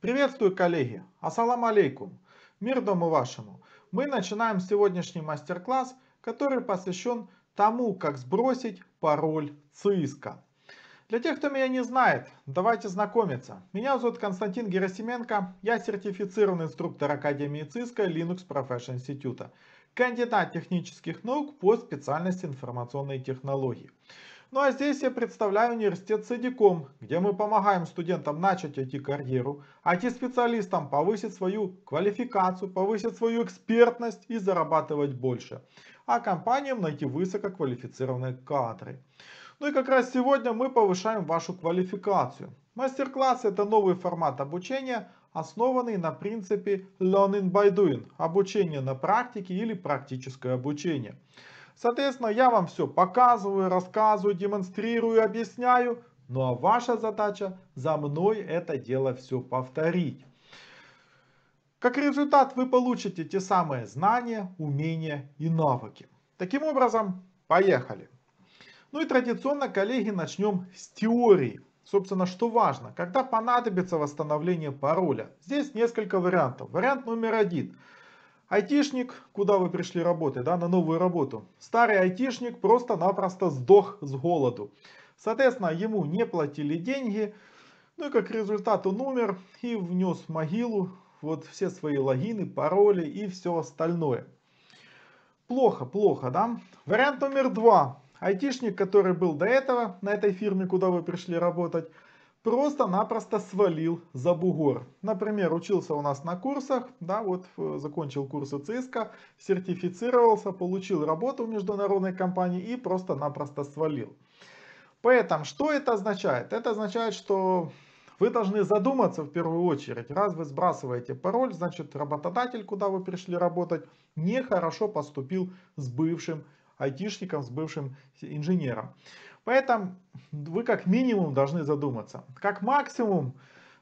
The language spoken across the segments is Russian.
Приветствую, коллеги! Ассаламу алейкум! Мир дому вашему! Мы начинаем сегодняшний мастер-класс, который посвящен тому, как сбросить пароль ЦИСКа. Для тех, кто меня не знает, давайте знакомиться. Меня зовут Константин Герасименко, я сертифицированный инструктор Академии ЦИСКа Linux Profession Institute, кандидат технических наук по специальности информационной технологии. Ну а здесь я представляю университет Садиком, где мы помогаем студентам начать IT-карьеру, IT-специалистам повысить свою квалификацию, повысить свою экспертность и зарабатывать больше, а компаниям найти высококвалифицированные кадры. Ну и как раз сегодня мы повышаем вашу квалификацию. Мастер-класс это новый формат обучения, основанный на принципе learning by doing, обучение на практике или практическое обучение. Соответственно, я вам все показываю, рассказываю, демонстрирую, объясняю. Ну а ваша задача за мной это дело все повторить. Как результат вы получите те самые знания, умения и навыки. Таким образом, поехали. Ну и традиционно, коллеги, начнем с теории. Собственно, что важно, когда понадобится восстановление пароля. Здесь несколько вариантов. Вариант номер один – Айтишник, куда вы пришли работать, да, на новую работу. Старый айтишник просто-напросто сдох с голоду. Соответственно, ему не платили деньги, ну и как результат он умер и внес в могилу вот все свои логины, пароли и все остальное. Плохо, плохо, да? Вариант номер два. Айтишник, который был до этого на этой фирме, куда вы пришли работать, просто-напросто свалил за бугор. Например, учился у нас на курсах, да, вот э, закончил курсы ЦИСКа, сертифицировался, получил работу в международной компании и просто-напросто свалил. Поэтому, что это означает? Это означает, что вы должны задуматься в первую очередь. Раз вы сбрасываете пароль, значит работодатель, куда вы пришли работать, нехорошо поступил с бывшим айтишником с бывшим инженером. Поэтому вы как минимум должны задуматься. Как максимум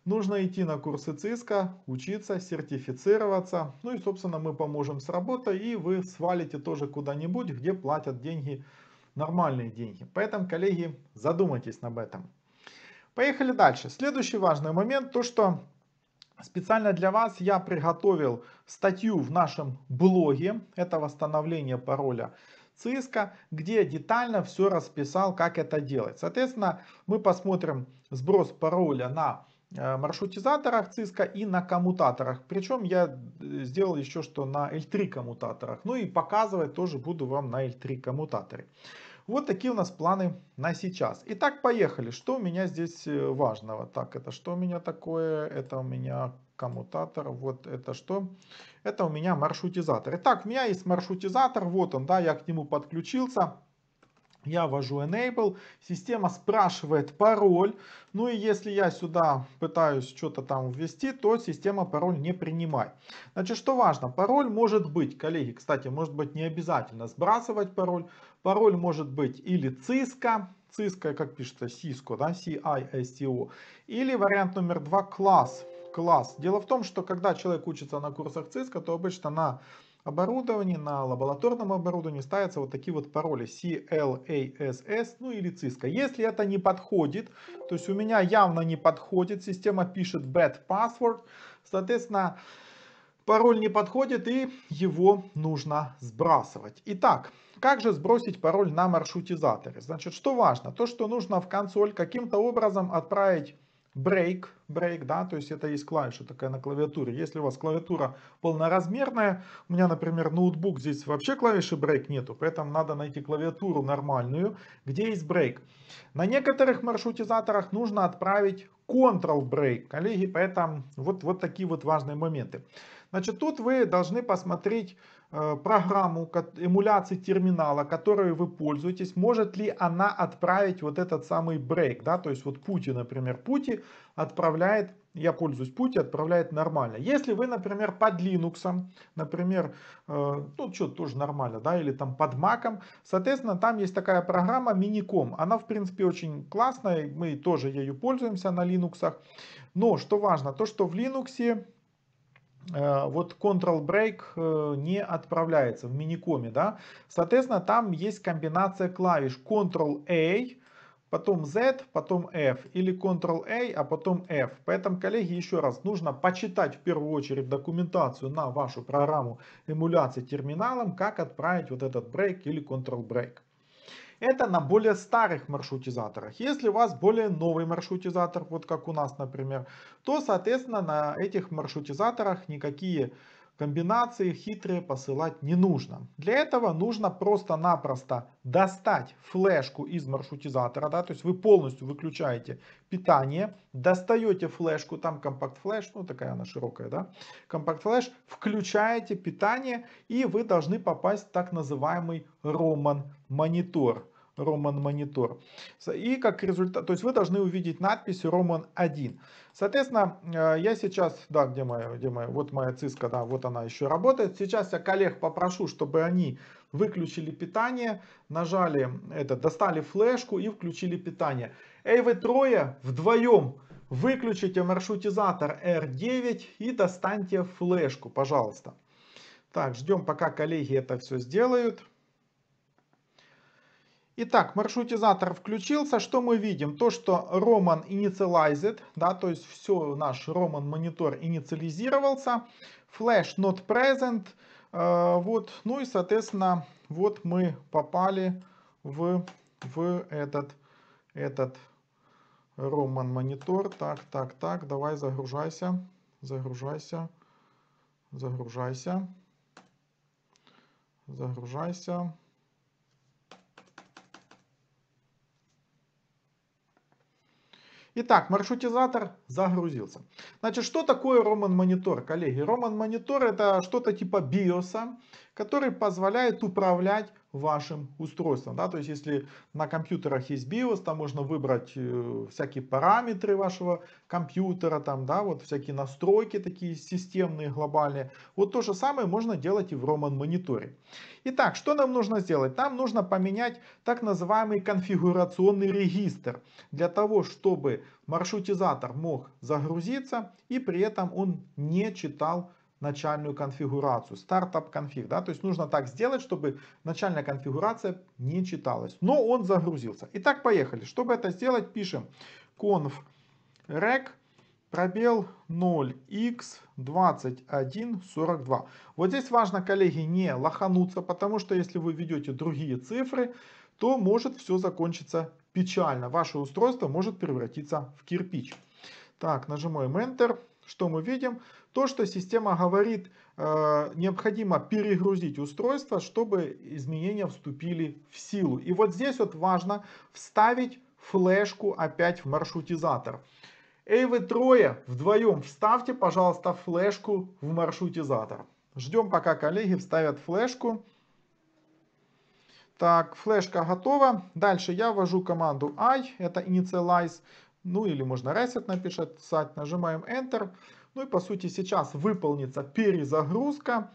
нужно идти на курсы ЦИСКа, учиться, сертифицироваться. Ну и, собственно, мы поможем с работой, и вы свалите тоже куда-нибудь, где платят деньги, нормальные деньги. Поэтому, коллеги, задумайтесь об этом. Поехали дальше. Следующий важный момент, то что специально для вас я приготовил статью в нашем блоге. Это восстановление пароля ЦИСКА, где детально все расписал, как это делать. Соответственно, мы посмотрим сброс пароля на Э, маршрутизаторах Cisco и на коммутаторах. Причем я э, сделал еще что на L3 коммутаторах. Ну и показывать тоже буду вам на L3 коммутаторе. Вот такие у нас планы на сейчас. Итак, поехали. Что у меня здесь э, важного? Так, это что у меня такое? Это у меня коммутатор. Вот это что? Это у меня маршрутизатор. Итак, у меня есть маршрутизатор. Вот он, да, я к нему подключился. Я ввожу enable, система спрашивает пароль, ну и если я сюда пытаюсь что-то там ввести, то система пароль не принимает. Значит, что важно, пароль может быть, коллеги, кстати, может быть не обязательно сбрасывать пароль, пароль может быть или циска, циска, как пишется, cisco, да, C-I-S-T-O, или вариант номер два, класс, класс. Дело в том, что когда человек учится на курсах циска, то обычно на оборудовании, на лабораторном оборудовании ставятся вот такие вот пароли CLASS, ну или Cisco. Если это не подходит, то есть у меня явно не подходит, система пишет bad password, соответственно, пароль не подходит и его нужно сбрасывать. Итак, как же сбросить пароль на маршрутизаторе? Значит, что важно? То, что нужно в консоль каким-то образом отправить break, break, да, то есть это есть клавиша такая на клавиатуре. Если у вас клавиатура полноразмерная, у меня, например, ноутбук, здесь вообще клавиши break нету, поэтому надо найти клавиатуру нормальную, где есть break. На некоторых маршрутизаторах нужно отправить Ctrl break, коллеги, поэтому вот, вот такие вот важные моменты. Значит, тут вы должны посмотреть Э, программу эмуляции терминала, которой вы пользуетесь, может ли она отправить вот этот самый брейк, да, то есть вот Пути, например, Пути отправляет, я пользуюсь Пути, отправляет нормально. Если вы, например, под Linux, например, э, ну что, то тоже нормально, да, или там под Mac, соответственно, там есть такая программа Minicom, она, в принципе, очень классная, мы тоже ею пользуемся на Linux, но, что важно, то, что в Linux Э, вот Control Break э, не отправляется в миникоме, да. Соответственно, там есть комбинация клавиш Control A, потом Z, потом F или Control A, а потом F. Поэтому, коллеги, еще раз, нужно почитать в первую очередь документацию на вашу программу эмуляции терминалом, как отправить вот этот Break или Control Break. Это на более старых маршрутизаторах. Если у вас более новый маршрутизатор, вот как у нас, например, то, соответственно, на этих маршрутизаторах никакие комбинации хитрые посылать не нужно. Для этого нужно просто-напросто достать флешку из маршрутизатора, да, то есть вы полностью выключаете питание, достаете флешку, там компакт-флеш, ну такая она широкая, да, компакт-флеш, включаете питание и вы должны попасть в так называемый Роман монитор. Роман монитор И как результат, то есть вы должны увидеть надпись Роман 1. Соответственно, э, я сейчас, да, где моя, где моя, вот моя циска, да, вот она еще работает. Сейчас я коллег попрошу, чтобы они выключили питание, нажали это, достали флешку и включили питание. Эй, вы трое вдвоем выключите маршрутизатор R9 и достаньте флешку, пожалуйста. Так, ждем, пока коллеги это все сделают. Итак, маршрутизатор включился. Что мы видим? То, что Roman initialized, да, то есть все, наш Roman монитор инициализировался. Flash not present. Э, вот, ну и, соответственно, вот мы попали в, в этот, этот Roman монитор. Так, так, так, давай загружайся, загружайся, загружайся, загружайся. Итак, маршрутизатор загрузился. Значит, что такое Roman Monitor, коллеги? Roman Monitor это что-то типа BIOS, который позволяет управлять вашим устройством. Да? То есть, если на компьютерах есть BIOS, там можно выбрать э, всякие параметры вашего компьютера, там, да, вот всякие настройки такие системные, глобальные. Вот то же самое можно делать и в Roman мониторе. Итак, что нам нужно сделать? Нам нужно поменять так называемый конфигурационный регистр для того, чтобы маршрутизатор мог загрузиться и при этом он не читал начальную конфигурацию. стартап конфиг, да, то есть нужно так сделать, чтобы начальная конфигурация не читалась. Но он загрузился. Итак, поехали. Чтобы это сделать, пишем conf rec пробел 0x2142. Вот здесь важно, коллеги, не лохануться, потому что если вы ведете другие цифры, то может все закончиться печально. Ваше устройство может превратиться в кирпич. Так, нажимаем Enter. Что мы видим? То, что система говорит, э, необходимо перегрузить устройство, чтобы изменения вступили в силу. И вот здесь вот важно вставить флешку опять в маршрутизатор. Эй, вы трое, вдвоем вставьте, пожалуйста, флешку в маршрутизатор. Ждем, пока коллеги вставят флешку. Так, флешка готова. Дальше я ввожу команду i, это initialize. Ну или можно reset написать, нажимаем Enter. Ну и по сути сейчас выполнится перезагрузка.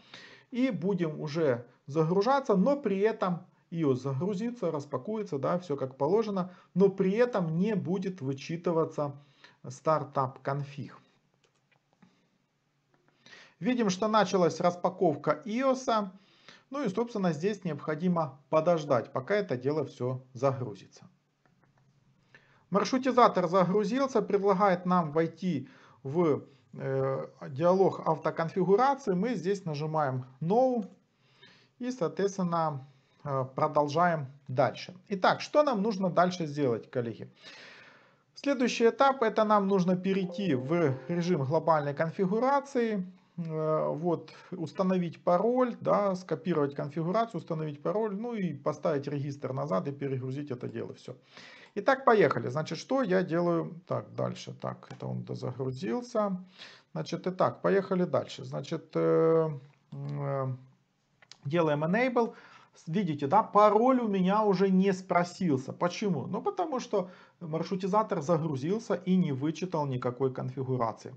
И будем уже загружаться, но при этом iOS загрузится, распакуется, да, все как положено. Но при этом не будет вычитываться стартап конфиг. Видим, что началась распаковка iOS. Ну и, собственно, здесь необходимо подождать, пока это дело все загрузится. Маршрутизатор загрузился, предлагает нам войти в Э, диалог автоконфигурации, мы здесь нажимаем No и, соответственно, э, продолжаем дальше. Итак, что нам нужно дальше сделать, коллеги? Следующий этап, это нам нужно перейти в режим глобальной конфигурации, э, вот, установить пароль, да, скопировать конфигурацию, установить пароль, ну и поставить регистр назад и перегрузить это дело, все. Все. Итак, поехали. Значит, что я делаю? Так, дальше. Так, это он загрузился. Значит, итак, поехали дальше. Значит, э, э, делаем enable. Видите, да, пароль у меня уже не спросился. Почему? Ну, потому что маршрутизатор загрузился и не вычитал никакой конфигурации.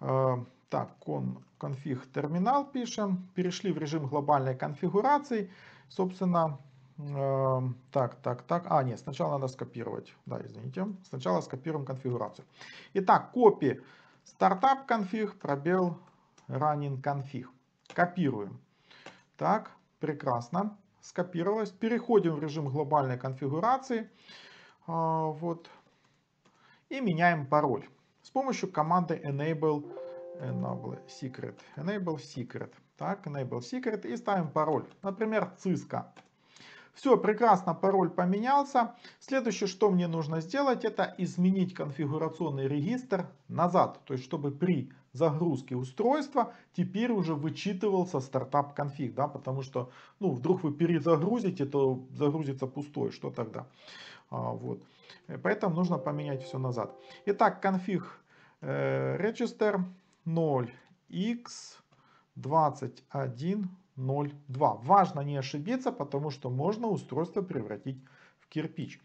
Э, так, кон, конфиг терминал пишем. Перешли в режим глобальной конфигурации. Собственно, Эм, так, так, так. А, нет, сначала надо скопировать. Да, извините. Сначала скопируем конфигурацию. Итак, копи стартап конфиг пробел running конфиг. Копируем. Так, прекрасно. Скопировалось. Переходим в режим глобальной конфигурации. Э, вот. И меняем пароль. С помощью команды enable, enable secret. Enable secret. Так, enable secret. И ставим пароль. Например, циска. Все, прекрасно, пароль поменялся. Следующее, что мне нужно сделать, это изменить конфигурационный регистр назад. То есть, чтобы при загрузке устройства, теперь уже вычитывался стартап конфиг, да, потому что, ну, вдруг вы перезагрузите, то загрузится пустой, что тогда, а, вот, поэтому нужно поменять все назад. Итак, конфиг э, register 0x21 0,2. Важно не ошибиться, потому что можно устройство превратить в кирпич.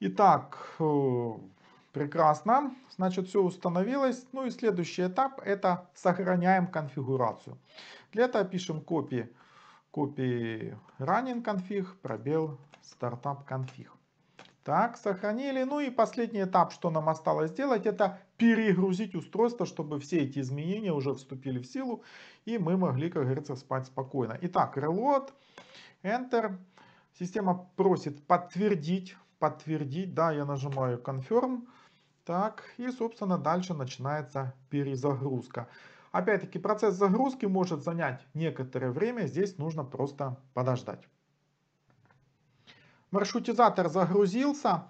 Итак, э, прекрасно. Значит, все установилось. Ну и следующий этап это сохраняем конфигурацию. Для этого пишем копии, копии running config, пробел startup config. Так, сохранили. Ну и последний этап, что нам осталось сделать, это перегрузить устройство, чтобы все эти изменения уже вступили в силу. И мы могли, как говорится, спать спокойно. Итак, reload, enter. Система просит подтвердить. Подтвердить, да, я нажимаю confirm. Так, и, собственно, дальше начинается перезагрузка. Опять-таки, процесс загрузки может занять некоторое время. Здесь нужно просто подождать. Маршрутизатор загрузился.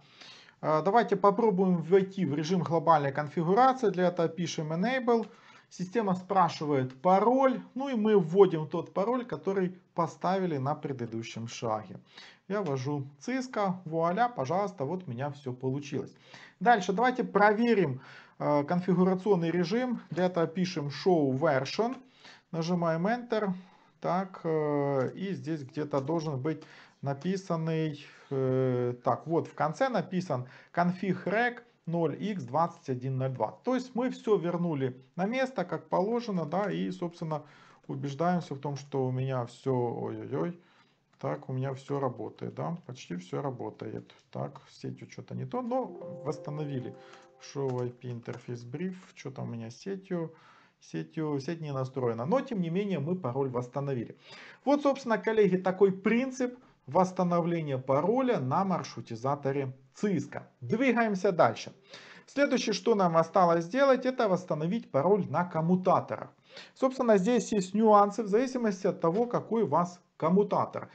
Э, давайте попробуем войти в режим глобальной конфигурации. Для этого пишем enable. Система спрашивает пароль, ну и мы вводим тот пароль, который поставили на предыдущем шаге. Я ввожу Cisco. вуаля, пожалуйста, вот у меня все получилось. Дальше давайте проверим э, конфигурационный режим. Для этого пишем show version, нажимаем enter, так, э, и здесь где-то должен быть написанный, э, так вот в конце написан config rec 0x2102. То есть мы все вернули на место, как положено, да, и, собственно, убеждаемся в том, что у меня все, ой-ой-ой, так, у меня все работает, да, почти все работает. Так, сетью что-то не то, но восстановили. Show IP интерфейс бриф, что там у меня с сетью, сетью, сеть не настроена. Но, тем не менее, мы пароль восстановили. Вот, собственно, коллеги, такой принцип – восстановление пароля на маршрутизаторе Cisco. Двигаемся дальше. Следующее, что нам осталось сделать, это восстановить пароль на коммутаторах. Собственно, здесь есть нюансы в зависимости от того, какой у вас коммутатор.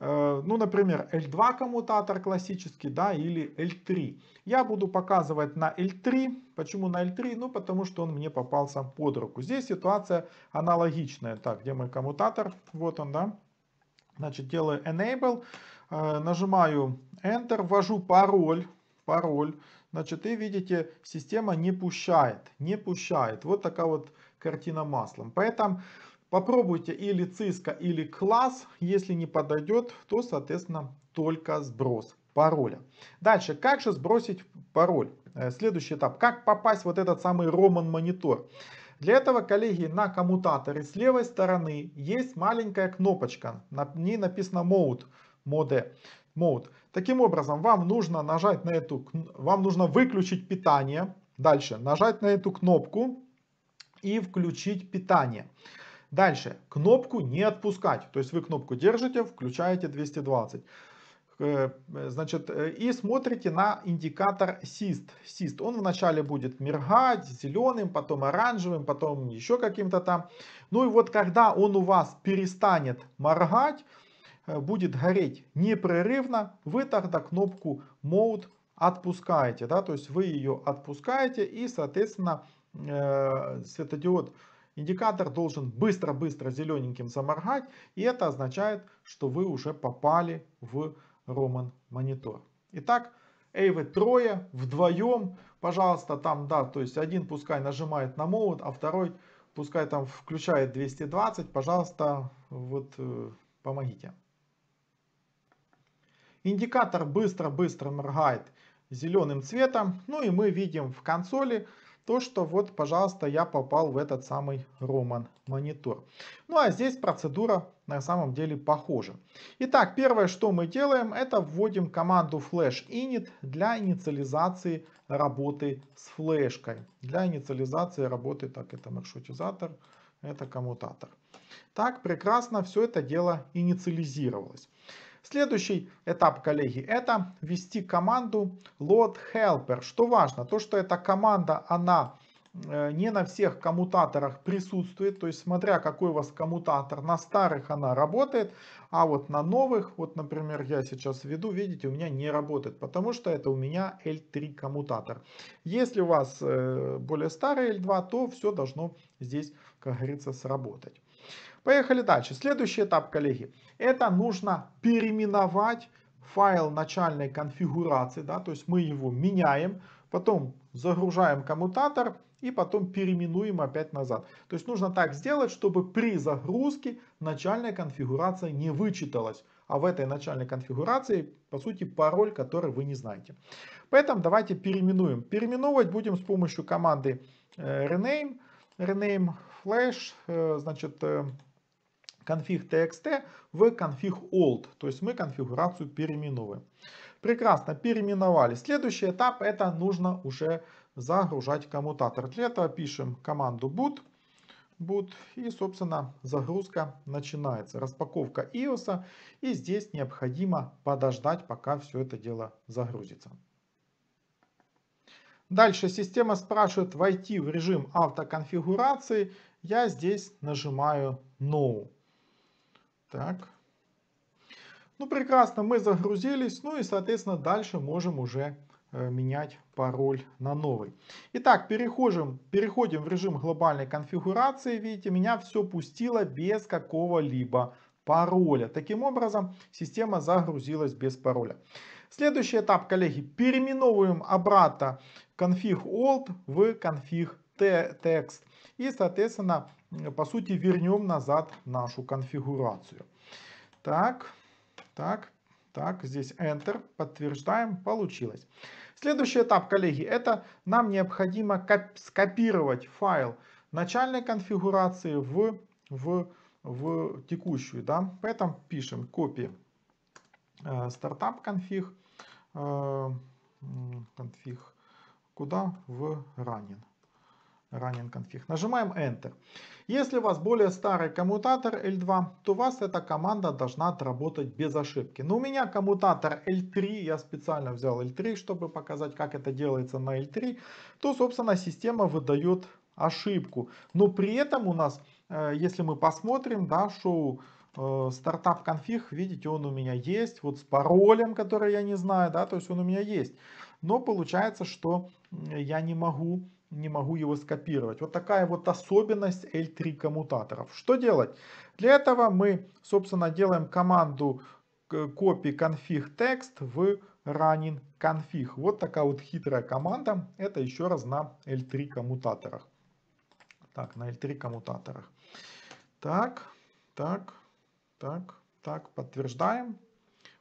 Э, ну, например, L2 коммутатор классический, да, или L3. Я буду показывать на L3. Почему на L3? Ну, потому что он мне попался под руку. Здесь ситуация аналогичная. Так, где мой коммутатор? Вот он, да. Значит, делаю enable, нажимаю Enter, ввожу пароль, пароль. Значит, и видите, система не пущает, не пущает. Вот такая вот картина маслом. Поэтому попробуйте или циска, или класс. Если не подойдет, то, соответственно, только сброс пароля. Дальше, как же сбросить пароль? Э, следующий этап. Как попасть в вот этот самый Roman монитор? Для этого, коллеги, на коммутаторе с левой стороны есть маленькая кнопочка, на ней написано Mode, Mode. Mode. Таким образом, вам нужно нажать на эту, вам нужно выключить питание. Дальше, нажать на эту кнопку и включить питание. Дальше, кнопку не отпускать. То есть вы кнопку держите, включаете 220. Э, э, значит, э, и смотрите на индикатор SIST. SIST, он вначале будет мергать зеленым, потом оранжевым, потом еще каким-то там. Ну и вот когда он у вас перестанет моргать, будет гореть непрерывно, вы тогда кнопку Mode отпускаете. Да? То есть вы ее отпускаете и, соответственно, светодиод Индикатор должен быстро-быстро зелененьким заморгать, и это означает, что вы уже попали в Роман Монитор. Итак, Эйвы трое, вдвоем, пожалуйста, там, да, то есть один пускай нажимает на молот, а второй пускай там включает 220, пожалуйста, вот э, помогите. Индикатор быстро-быстро моргает зеленым цветом, ну и мы видим в консоли, то, что вот, пожалуйста, я попал в этот самый Roman монитор. Ну а здесь процедура на самом деле похожа. Итак, первое, что мы делаем, это вводим команду flash init для инициализации работы с флешкой. Для инициализации работы, так, это маршрутизатор, это коммутатор. Так, прекрасно все это дело инициализировалось. Следующий этап, коллеги, это ввести команду load helper. Что важно, то что эта команда, она э, не на всех коммутаторах присутствует, то есть смотря какой у вас коммутатор, на старых она работает, а вот на новых, вот например я сейчас введу, видите, у меня не работает, потому что это у меня L3 коммутатор. Если у вас э, более старый L2, то все должно здесь как говорится, сработать. Поехали дальше. Следующий этап, коллеги. Это нужно переименовать файл начальной конфигурации, да, то есть мы его меняем, потом загружаем коммутатор и потом переименуем опять назад. То есть нужно так сделать, чтобы при загрузке начальная конфигурация не вычиталась. А в этой начальной конфигурации, по сути, пароль, который вы не знаете. Поэтому давайте переименуем. Переименовывать будем с помощью команды э, rename. Rename flash, э, значит, конфиг э, txt в конфиг old. То есть мы конфигурацию переименовываем. Прекрасно, переименовали. Следующий этап это нужно уже загружать коммутатор. Для этого пишем команду boot. boot и, собственно, загрузка начинается. Распаковка iOS. и здесь необходимо подождать, пока все это дело загрузится. Дальше система спрашивает войти в режим автоконфигурации я здесь нажимаю No. Так. Ну, прекрасно, мы загрузились. Ну и, соответственно, дальше можем уже э, менять пароль на новый. Итак, переходим, переходим в режим глобальной конфигурации. Видите, меня все пустило без какого-либо пароля. Таким образом, система загрузилась без пароля. Следующий этап, коллеги, переименовываем обратно конфиг old в конфиг текст. И, соответственно, по сути, вернем назад нашу конфигурацию. Так, так, так, здесь Enter, подтверждаем, получилось. Следующий этап, коллеги, это нам необходимо скопировать файл начальной конфигурации в, в, в текущую. Да? Поэтому пишем copy startup config, config куда в running running config. Нажимаем Enter. Если у вас более старый коммутатор L2, то у вас эта команда должна отработать без ошибки. Но у меня коммутатор L3, я специально взял L3, чтобы показать, как это делается на L3, то, собственно, система выдает ошибку. Но при этом у нас, э, если мы посмотрим, да, шоу э, стартап конфиг, видите, он у меня есть, вот с паролем, который я не знаю, да, то есть он у меня есть. Но получается, что я не могу не могу его скопировать. Вот такая вот особенность L3 коммутаторов. Что делать? Для этого мы, собственно, делаем команду copy э, config text в running config. Вот такая вот хитрая команда. Это еще раз на L3 коммутаторах. Так, на L3 коммутаторах. Так, так, так, так, подтверждаем.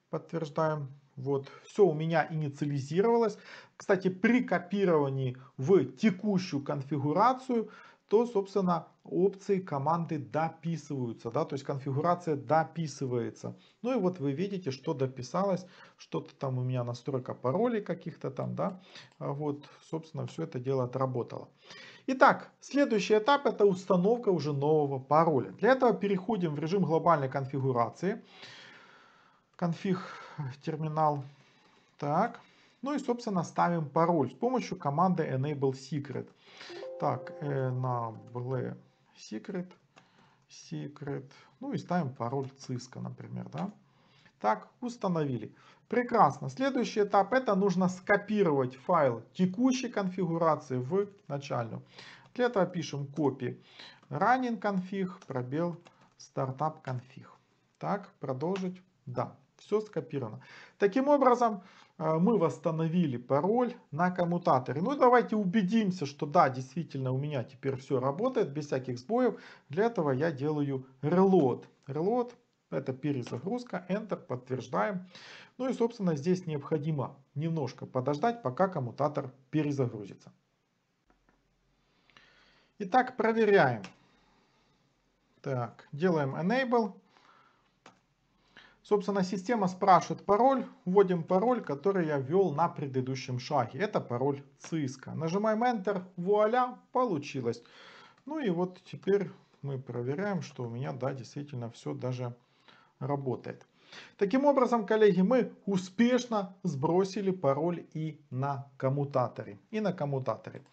Подтверждаем. Вот, все у меня инициализировалось. Кстати, при копировании в текущую конфигурацию, то, собственно, опции команды дописываются, да, то есть конфигурация дописывается. Ну и вот вы видите, что дописалось, что-то там у меня настройка паролей каких-то там, да, а вот, собственно, все это дело отработало. Итак, следующий этап это установка уже нового пароля. Для этого переходим в режим глобальной конфигурации. Конфиг терминал. Так. Ну и, собственно, ставим пароль с помощью команды enable secret. Так, enable secret, secret. Ну и ставим пароль Cisco, например, да. Так, установили. Прекрасно. Следующий этап это нужно скопировать файл текущей конфигурации в начальную. Для этого пишем copy running config, пробел startup config. Так, продолжить. Да. Все скопировано. Таким образом, э, мы восстановили пароль на коммутаторе. Ну, давайте убедимся, что да, действительно у меня теперь все работает без всяких сбоев. Для этого я делаю reload. Reload это перезагрузка, Enter, подтверждаем. Ну и, собственно, здесь необходимо немножко подождать, пока коммутатор перезагрузится. Итак, проверяем. Так, делаем Enable. Собственно, система спрашивает пароль. Вводим пароль, который я ввел на предыдущем шаге. Это пароль ЦИСКО. Нажимаем Enter. Вуаля, получилось. Ну и вот теперь мы проверяем, что у меня, да, действительно все даже работает. Таким образом, коллеги, мы успешно сбросили пароль и на коммутаторе. И на коммутаторе.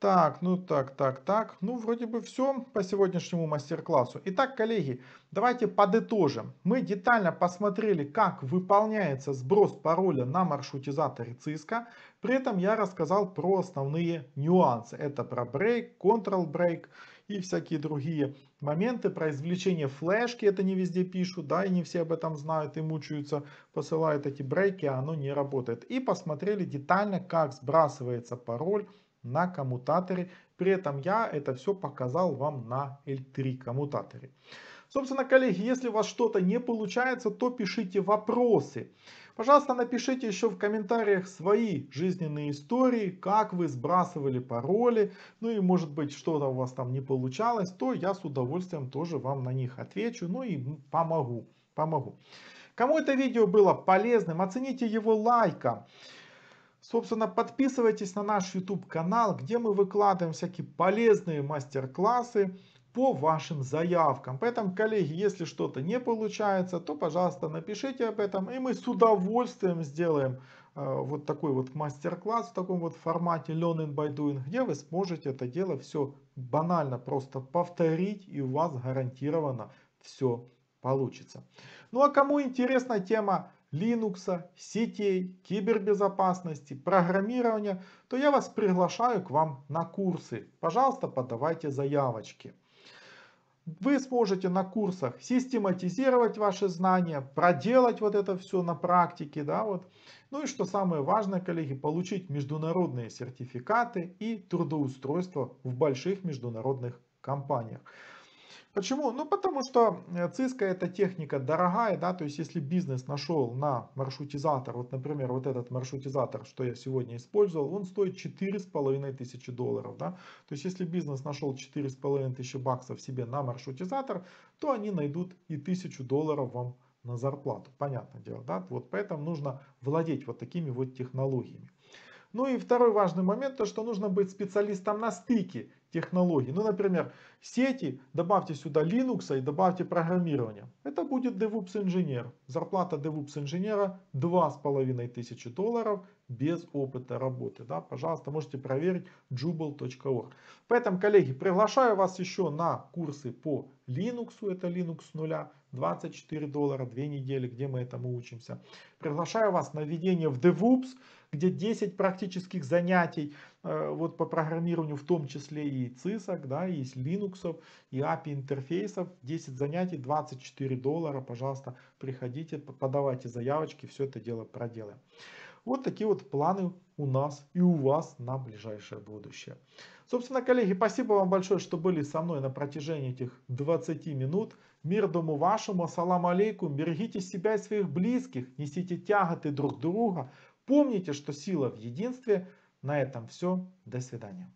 Так, ну так, так, так. Ну, вроде бы все по сегодняшнему мастер-классу. Итак, коллеги, давайте подытожим. Мы детально посмотрели, как выполняется сброс пароля на маршрутизаторе CISCO. При этом я рассказал про основные нюансы. Это про брейк, control брейк и всякие другие моменты. Про извлечение флешки, это не везде пишут, да, и не все об этом знают и мучаются, посылают эти брейки, а оно не работает. И посмотрели детально, как сбрасывается пароль на коммутаторе. При этом я это все показал вам на L3 коммутаторе. Собственно, коллеги, если у вас что-то не получается, то пишите вопросы. Пожалуйста, напишите еще в комментариях свои жизненные истории, как вы сбрасывали пароли, ну и может быть что-то у вас там не получалось, то я с удовольствием тоже вам на них отвечу, ну и помогу, помогу. Кому это видео было полезным, оцените его лайком. Собственно, подписывайтесь на наш YouTube канал, где мы выкладываем всякие полезные мастер-классы по вашим заявкам. Поэтому, коллеги, если что-то не получается, то, пожалуйста, напишите об этом, и мы с удовольствием сделаем э, вот такой вот мастер-класс в таком вот формате Learning by Doing, где вы сможете это дело все банально просто повторить, и у вас гарантированно все получится. Ну а кому интересна тема Linux, сетей, кибербезопасности, программирования, то я вас приглашаю к вам на курсы. Пожалуйста, подавайте заявочки. Вы сможете на курсах систематизировать ваши знания, проделать вот это все на практике. Да, вот. Ну и что самое важное, коллеги, получить международные сертификаты и трудоустройство в больших международных компаниях. Почему? Ну, потому что циска э, эта техника дорогая, да, то есть если бизнес нашел на маршрутизатор, вот, например, вот этот маршрутизатор, что я сегодня использовал, он стоит 4,5 тысячи долларов, да, то есть если бизнес нашел 4,5 тысячи баксов себе на маршрутизатор, то они найдут и тысячу долларов вам на зарплату, понятное дело, да, вот поэтому нужно владеть вот такими вот технологиями. Ну и второй важный момент, то что нужно быть специалистом на стыке технологий. Ну, например, сети, добавьте сюда Linux и добавьте программирование. Это будет DevOps инженер. Зарплата DevOps инженера 2500 долларов без опыта работы. Да? Пожалуйста, можете проверить jubal.org. Поэтому, коллеги, приглашаю вас еще на курсы по Linux. Это Linux с нуля. 24 доллара, 2 недели, где мы этому учимся. Приглашаю вас на введение в DevOps, где 10 практических занятий э, вот по программированию, в том числе и CISAC, да, и Linux. Linux и API интерфейсов. 10 занятий, 24 доллара. Пожалуйста, приходите, подавайте заявочки, все это дело проделаем. Вот такие вот планы у нас и у вас на ближайшее будущее. Собственно, коллеги, спасибо вам большое, что были со мной на протяжении этих 20 минут. Мир дому вашему, ассаламу алейкум, берегите себя и своих близких, несите тяготы друг друга. Помните, что сила в единстве. На этом все. До свидания.